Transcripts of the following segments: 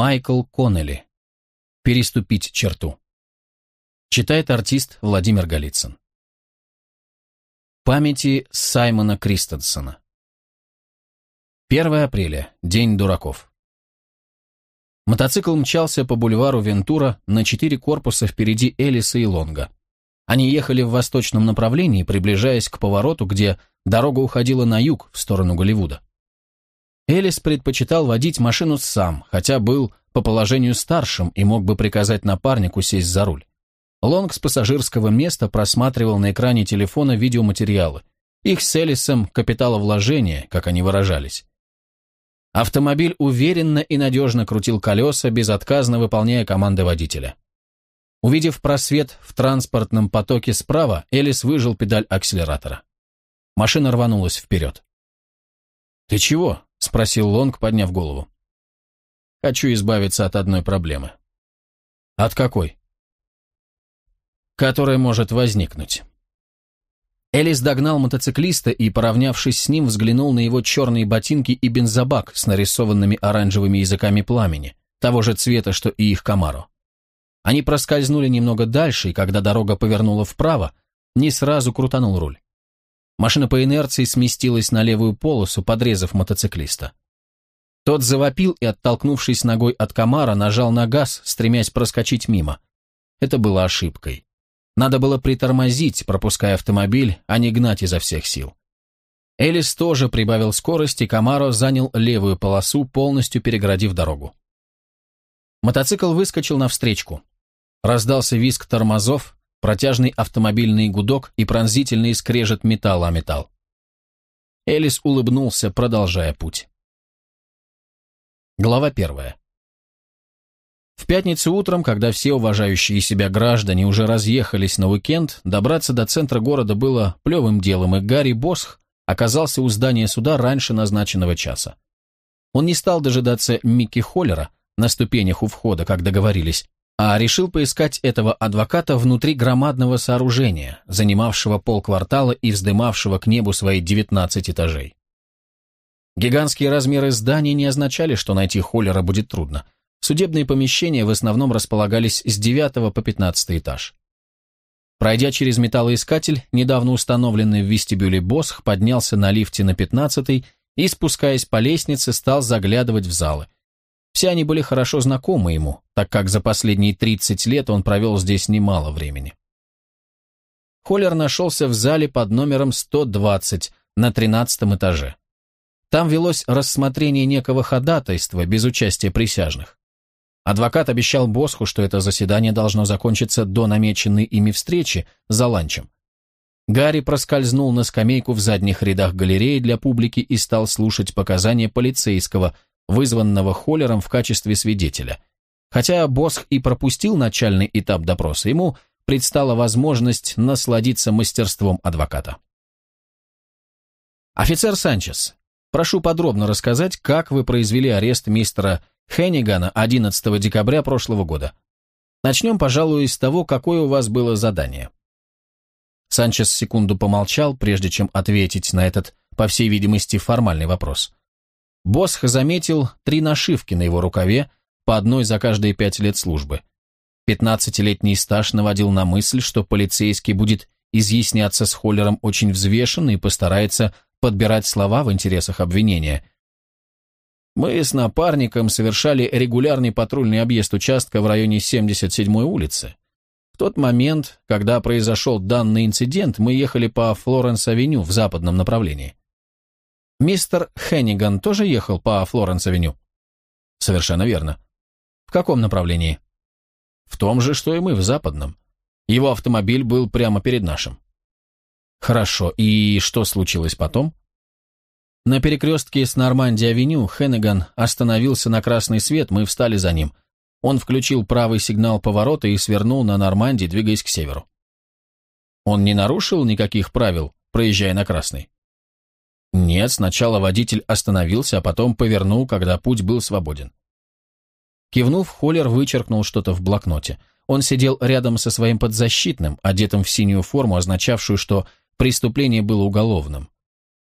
Майкл Коннелли. Переступить черту. Читает артист Владимир Голицын. Памяти Саймона Кристенсена. 1 апреля. День дураков. Мотоцикл мчался по бульвару Вентура на четыре корпуса впереди Элиса и Лонга. Они ехали в восточном направлении, приближаясь к повороту, где дорога уходила на юг, в сторону Голливуда. Элис предпочитал водить машину сам, хотя был по положению старшим и мог бы приказать напарнику сесть за руль. Лонг с пассажирского места просматривал на экране телефона видеоматериалы. Их с Элисом капиталовложения, как они выражались. Автомобиль уверенно и надежно крутил колеса, безотказно выполняя команды водителя. Увидев просвет в транспортном потоке справа, Элис выжил педаль акселератора. Машина рванулась вперед. «Ты чего?» — спросил Лонг, подняв голову. «Хочу избавиться от одной проблемы». «От какой?» «Которая может возникнуть». Элис догнал мотоциклиста и, поравнявшись с ним, взглянул на его черные ботинки и бензобак с нарисованными оранжевыми языками пламени, того же цвета, что и их комару. Они проскользнули немного дальше, и когда дорога повернула вправо, не сразу крутанул руль. Машина по инерции сместилась на левую полосу, подрезав мотоциклиста. Тот завопил и, оттолкнувшись ногой от комара, нажал на газ, стремясь проскочить мимо. Это было ошибкой. Надо было притормозить, пропуская автомобиль, а не гнать изо всех сил. Элис тоже прибавил скорость, и Камаро занял левую полосу, полностью перегородив дорогу. Мотоцикл выскочил навстречку. Раздался визг тормозов, протяжный автомобильный гудок и пронзительный скрежет металла о металл. Элис улыбнулся, продолжая путь. Глава первая. В пятницу утром, когда все уважающие себя граждане уже разъехались на уикенд, добраться до центра города было плевым делом, и Гарри Босх оказался у здания суда раньше назначенного часа. Он не стал дожидаться Микки Холлера на ступенях у входа, как договорились, а решил поискать этого адвоката внутри громадного сооружения, занимавшего полквартала и вздымавшего к небу свои 19 этажей. Гигантские размеры здания не означали, что найти Холлера будет трудно. Судебные помещения в основном располагались с 9 по 15 этаж. Пройдя через металлоискатель, недавно установленный в вестибюле Босх поднялся на лифте на 15 и, спускаясь по лестнице, стал заглядывать в залы – все они были хорошо знакомы ему, так как за последние 30 лет он провел здесь немало времени. Холлер нашелся в зале под номером 120 на 13 этаже. Там велось рассмотрение некого ходатайства без участия присяжных. Адвокат обещал Босху, что это заседание должно закончиться до намеченной ими встречи за ланчем. Гарри проскользнул на скамейку в задних рядах галереи для публики и стал слушать показания полицейского – вызванного Холлером в качестве свидетеля. Хотя Босх и пропустил начальный этап допроса, ему предстала возможность насладиться мастерством адвоката. «Офицер Санчес, прошу подробно рассказать, как вы произвели арест мистера Хеннигана 11 декабря прошлого года. Начнем, пожалуй, с того, какое у вас было задание». Санчес секунду помолчал, прежде чем ответить на этот, по всей видимости, формальный вопрос. Босх заметил три нашивки на его рукаве, по одной за каждые пять лет службы. Пятнадцатилетний стаж наводил на мысль, что полицейский будет изъясняться с Холлером очень взвешенно и постарается подбирать слова в интересах обвинения. Мы с напарником совершали регулярный патрульный объезд участка в районе 77-й улицы. В тот момент, когда произошел данный инцидент, мы ехали по Флоренс-авеню в западном направлении. Мистер Хенниган тоже ехал по Флоренс-авеню? Совершенно верно. В каком направлении? В том же, что и мы, в западном. Его автомобиль был прямо перед нашим. Хорошо, и что случилось потом? На перекрестке с Нормандии-авеню Хенниган остановился на красный свет, мы встали за ним. Он включил правый сигнал поворота и свернул на Нормандии, двигаясь к северу. Он не нарушил никаких правил, проезжая на красный? Нет, сначала водитель остановился, а потом повернул, когда путь был свободен. Кивнув, Холлер вычеркнул что-то в блокноте. Он сидел рядом со своим подзащитным, одетым в синюю форму, означавшую, что преступление было уголовным.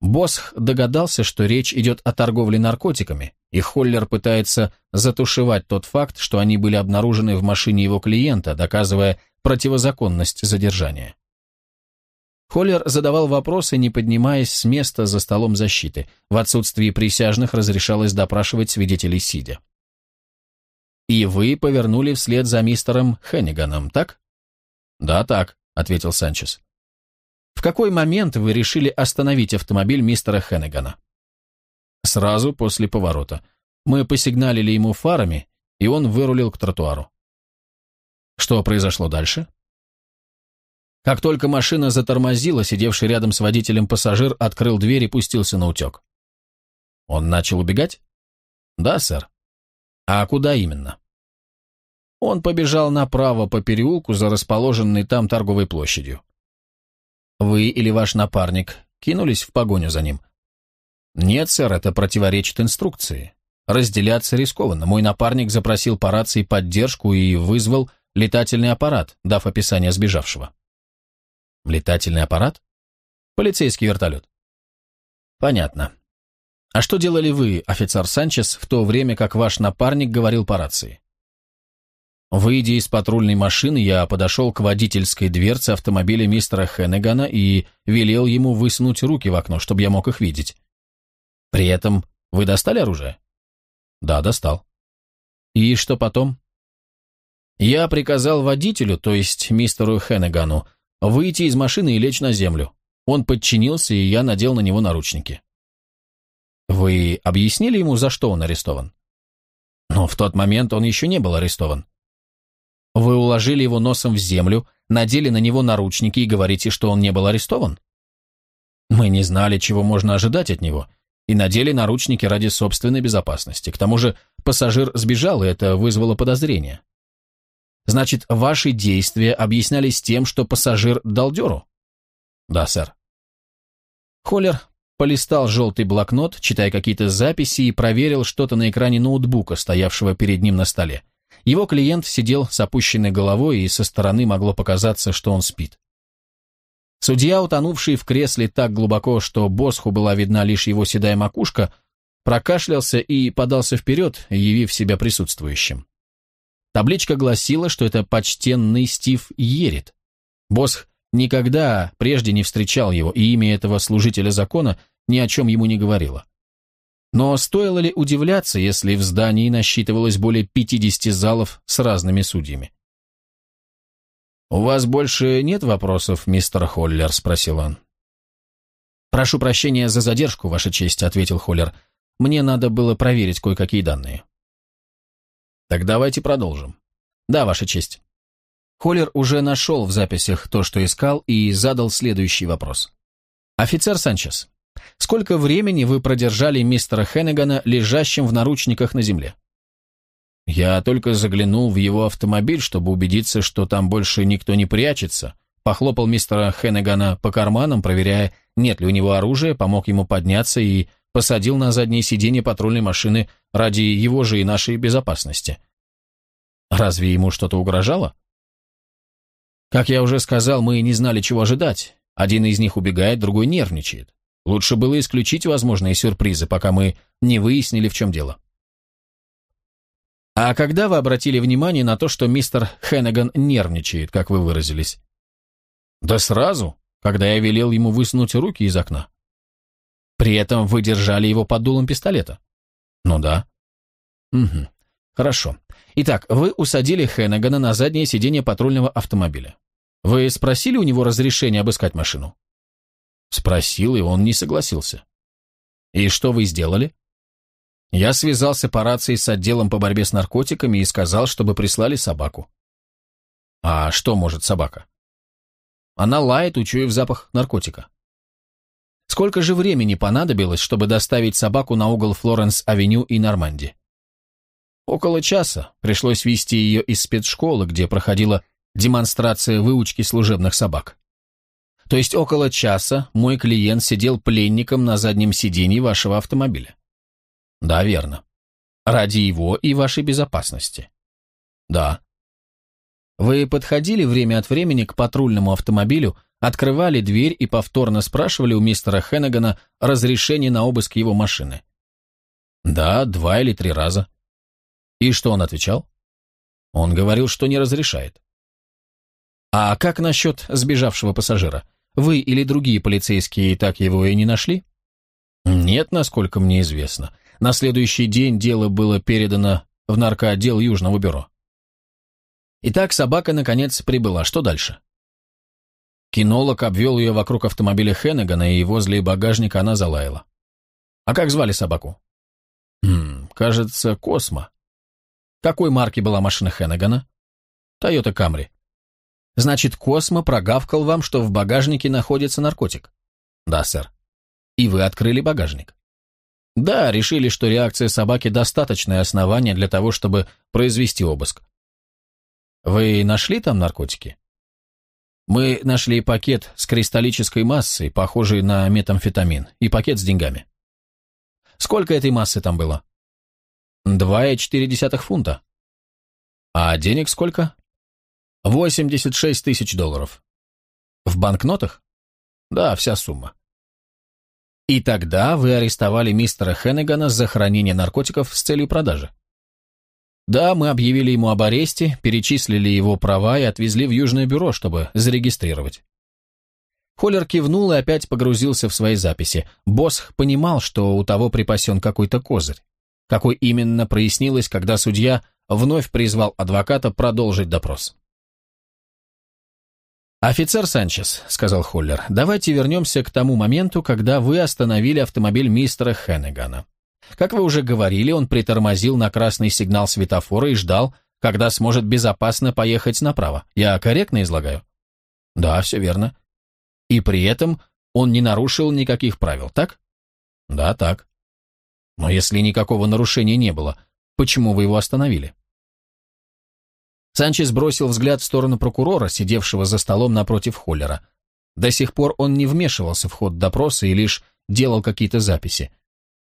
Босх догадался, что речь идет о торговле наркотиками, и Холлер пытается затушевать тот факт, что они были обнаружены в машине его клиента, доказывая противозаконность задержания. Холлер задавал вопросы, не поднимаясь с места за столом защиты. В отсутствии присяжных разрешалось допрашивать свидетелей сидя. «И вы повернули вслед за мистером Хенниганом, так?» «Да, так», — ответил Санчес. «В какой момент вы решили остановить автомобиль мистера Хеннигана?» «Сразу после поворота. Мы посигналили ему фарами, и он вырулил к тротуару». «Что произошло дальше?» Как только машина затормозила, сидевший рядом с водителем пассажир открыл дверь и пустился на утек. Он начал убегать? Да, сэр. А куда именно? Он побежал направо по переулку за расположенной там торговой площадью. Вы или ваш напарник кинулись в погоню за ним? Нет, сэр, это противоречит инструкции. Разделяться рискованно. Мой напарник запросил по рации поддержку и вызвал летательный аппарат, дав описание сбежавшего. Летательный аппарат? Полицейский вертолет. Понятно. А что делали вы, офицер Санчес, в то время, как ваш напарник говорил по рации? Выйдя из патрульной машины, я подошел к водительской дверце автомобиля мистера Хеннегана и велел ему высунуть руки в окно, чтобы я мог их видеть. При этом вы достали оружие? Да, достал. И что потом? Я приказал водителю, то есть мистеру Хеннегану, выйти из машины и лечь на землю. Он подчинился, и я надел на него наручники. Вы объяснили ему, за что он арестован? Но в тот момент он еще не был арестован. Вы уложили его носом в землю, надели на него наручники и говорите, что он не был арестован? Мы не знали, чего можно ожидать от него, и надели наручники ради собственной безопасности. К тому же пассажир сбежал, и это вызвало подозрение. Значит, ваши действия объяснялись тем, что пассажир дал дёру? Да, сэр. Холлер полистал желтый блокнот, читая какие-то записи, и проверил что-то на экране ноутбука, стоявшего перед ним на столе. Его клиент сидел с опущенной головой, и со стороны могло показаться, что он спит. Судья, утонувший в кресле так глубоко, что Босху была видна лишь его седая макушка, прокашлялся и подался вперед, явив себя присутствующим. Табличка гласила, что это почтенный Стив Ерит. Босх никогда прежде не встречал его, и имя этого служителя закона ни о чем ему не говорило. Но стоило ли удивляться, если в здании насчитывалось более 50 залов с разными судьями? «У вас больше нет вопросов, мистер Холлер?» – спросил он. «Прошу прощения за задержку, Ваша честь», – ответил Холлер. «Мне надо было проверить кое-какие данные». Так давайте продолжим. Да, Ваша честь. Холлер уже нашел в записях то, что искал, и задал следующий вопрос. Офицер Санчес, сколько времени вы продержали мистера Хеннегана лежащим в наручниках на земле? Я только заглянул в его автомобиль, чтобы убедиться, что там больше никто не прячется, похлопал мистера Хеннегана по карманам, проверяя, нет ли у него оружия, помог ему подняться и посадил на заднее сиденье патрульной машины ради его же и нашей безопасности. Разве ему что-то угрожало? Как я уже сказал, мы не знали, чего ожидать. Один из них убегает, другой нервничает. Лучше было исключить возможные сюрпризы, пока мы не выяснили, в чем дело. А когда вы обратили внимание на то, что мистер Хеннеган нервничает, как вы выразились? Да сразу, когда я велел ему высунуть руки из окна. При этом вы держали его под дулом пистолета? Ну да. Угу. Хорошо. Итак, вы усадили Хеннегана на заднее сиденье патрульного автомобиля. Вы спросили у него разрешение обыскать машину? Спросил, и он не согласился. И что вы сделали? Я связался по рации с отделом по борьбе с наркотиками и сказал, чтобы прислали собаку. А что может собака? Она лает, учуяв запах наркотика. Сколько же времени понадобилось, чтобы доставить собаку на угол Флоренс-авеню и Норманди? Около часа пришлось вести ее из спецшколы, где проходила демонстрация выучки служебных собак. То есть около часа мой клиент сидел пленником на заднем сиденье вашего автомобиля. Да, верно. Ради его и вашей безопасности. Да. Вы подходили время от времени к патрульному автомобилю, открывали дверь и повторно спрашивали у мистера Хеннегана разрешение на обыск его машины. Да, два или три раза. И что он отвечал? Он говорил, что не разрешает. А как насчет сбежавшего пассажира? Вы или другие полицейские так его и не нашли? Нет, насколько мне известно. На следующий день дело было передано в наркоотдел Южного бюро. Итак, собака наконец прибыла. Что дальше? Кинолог обвел ее вокруг автомобиля Хеннегана, и возле багажника она залаяла. «А как звали собаку?» «Хм, кажется, Космо». «Какой марки была машина Хеннегана?» «Тойота Камри». «Значит, Космо прогавкал вам, что в багажнике находится наркотик?» «Да, сэр». «И вы открыли багажник?» «Да, решили, что реакция собаки – достаточное основание для того, чтобы произвести обыск». «Вы нашли там наркотики?» Мы нашли пакет с кристаллической массой, похожей на метамфетамин, и пакет с деньгами. Сколько этой массы там было? 2,4 фунта. А денег сколько? 86 тысяч долларов. В банкнотах? Да, вся сумма. И тогда вы арестовали мистера Хеннегана за хранение наркотиков с целью продажи. Да, мы объявили ему об аресте, перечислили его права и отвезли в Южное бюро, чтобы зарегистрировать. Холлер кивнул и опять погрузился в свои записи. Босх понимал, что у того припасен какой-то козырь. Какой именно прояснилось, когда судья вновь призвал адвоката продолжить допрос. «Офицер Санчес», — сказал Холлер, — «давайте вернемся к тому моменту, когда вы остановили автомобиль мистера Хеннегана. Как вы уже говорили, он притормозил на красный сигнал светофора и ждал, когда сможет безопасно поехать направо. Я корректно излагаю? Да, все верно. И при этом он не нарушил никаких правил, так? Да, так. Но если никакого нарушения не было, почему вы его остановили? Санчес бросил взгляд в сторону прокурора, сидевшего за столом напротив Холлера. До сих пор он не вмешивался в ход допроса и лишь делал какие-то записи.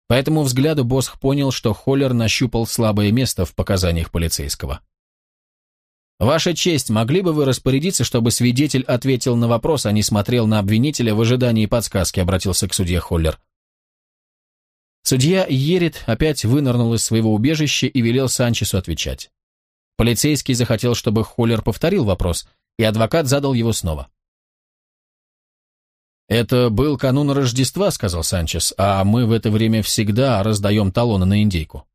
По этому взгляду Босх понял, что Холлер нащупал слабое место в показаниях полицейского. «Ваша честь, могли бы вы распорядиться, чтобы свидетель ответил на вопрос, а не смотрел на обвинителя в ожидании подсказки?» обратился к судье Холлер. Судья Ерит опять вынырнул из своего убежища и велел Санчесу отвечать. Полицейский захотел, чтобы Холлер повторил вопрос, и адвокат задал его снова. «Это был канун Рождества», — сказал Санчес, «а мы в это время всегда раздаем талоны на индейку».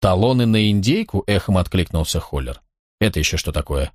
«Талоны на индейку?» — эхом откликнулся Холлер. «Это еще что такое?»